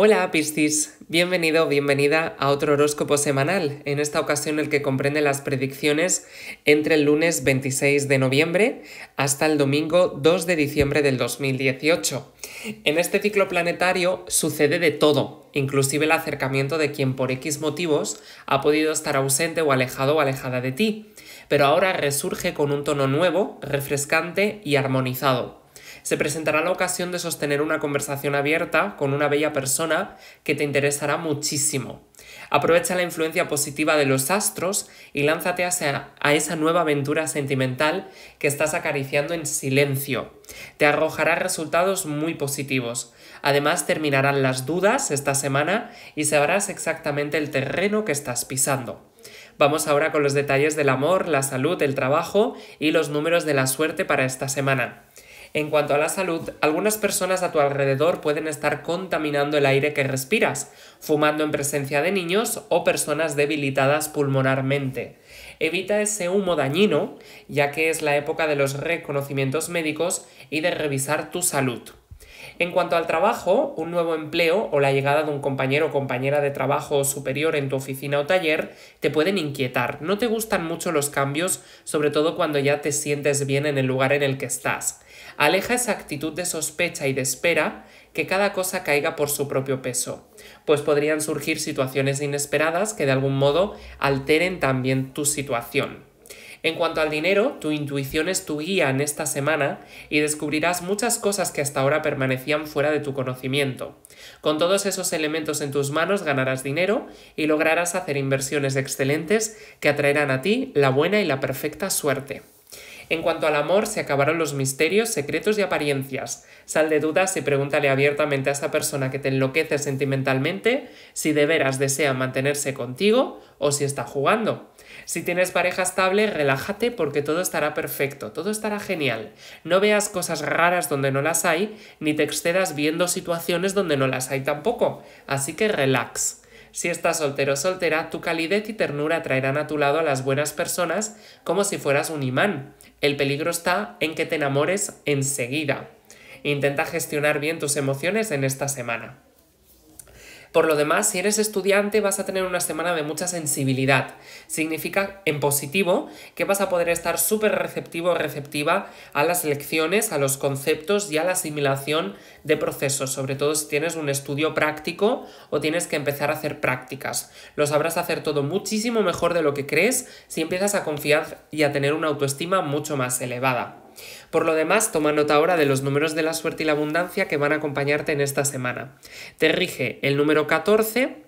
Hola Piscis, bienvenido o bienvenida a otro horóscopo semanal, en esta ocasión el que comprende las predicciones entre el lunes 26 de noviembre hasta el domingo 2 de diciembre del 2018. En este ciclo planetario sucede de todo, inclusive el acercamiento de quien por X motivos ha podido estar ausente o alejado o alejada de ti, pero ahora resurge con un tono nuevo, refrescante y armonizado se presentará la ocasión de sostener una conversación abierta con una bella persona que te interesará muchísimo. Aprovecha la influencia positiva de los astros y lánzate a esa nueva aventura sentimental que estás acariciando en silencio. Te arrojará resultados muy positivos. Además, terminarán las dudas esta semana y sabrás exactamente el terreno que estás pisando. Vamos ahora con los detalles del amor, la salud, el trabajo y los números de la suerte para esta semana. En cuanto a la salud, algunas personas a tu alrededor pueden estar contaminando el aire que respiras, fumando en presencia de niños o personas debilitadas pulmonarmente. Evita ese humo dañino, ya que es la época de los reconocimientos médicos y de revisar tu salud. En cuanto al trabajo, un nuevo empleo o la llegada de un compañero o compañera de trabajo superior en tu oficina o taller te pueden inquietar. No te gustan mucho los cambios, sobre todo cuando ya te sientes bien en el lugar en el que estás. Aleja esa actitud de sospecha y de espera que cada cosa caiga por su propio peso, pues podrían surgir situaciones inesperadas que de algún modo alteren también tu situación. En cuanto al dinero, tu intuición es tu guía en esta semana y descubrirás muchas cosas que hasta ahora permanecían fuera de tu conocimiento. Con todos esos elementos en tus manos ganarás dinero y lograrás hacer inversiones excelentes que atraerán a ti la buena y la perfecta suerte. En cuanto al amor, se acabaron los misterios, secretos y apariencias. Sal de dudas y pregúntale abiertamente a esa persona que te enloquece sentimentalmente si de veras desea mantenerse contigo o si está jugando. Si tienes pareja estable, relájate porque todo estará perfecto, todo estará genial. No veas cosas raras donde no las hay, ni te excedas viendo situaciones donde no las hay tampoco. Así que relax. Si estás soltero o soltera, tu calidez y ternura traerán a tu lado a las buenas personas como si fueras un imán. El peligro está en que te enamores enseguida. Intenta gestionar bien tus emociones en esta semana. Por lo demás, si eres estudiante vas a tener una semana de mucha sensibilidad. Significa en positivo que vas a poder estar súper receptivo o receptiva a las lecciones, a los conceptos y a la asimilación de procesos, sobre todo si tienes un estudio práctico o tienes que empezar a hacer prácticas. Lo sabrás hacer todo muchísimo mejor de lo que crees si empiezas a confiar y a tener una autoestima mucho más elevada. Por lo demás, toma nota ahora de los números de la suerte y la abundancia que van a acompañarte en esta semana. Te rige el número 14,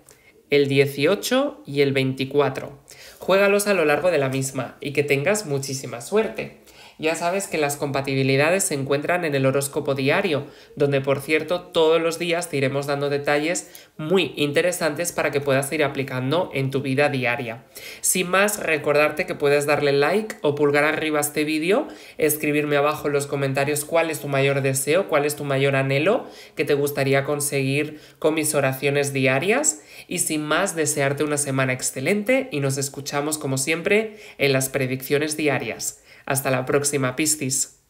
el 18 y el 24. Juégalos a lo largo de la misma y que tengas muchísima suerte. Ya sabes que las compatibilidades se encuentran en el horóscopo diario, donde por cierto todos los días te iremos dando detalles muy interesantes para que puedas ir aplicando en tu vida diaria. Sin más, recordarte que puedes darle like o pulgar arriba a este vídeo, escribirme abajo en los comentarios cuál es tu mayor deseo, cuál es tu mayor anhelo que te gustaría conseguir con mis oraciones diarias y sin más desearte una semana excelente y nos escuchamos como siempre en las predicciones diarias. Hasta la próxima, pistis.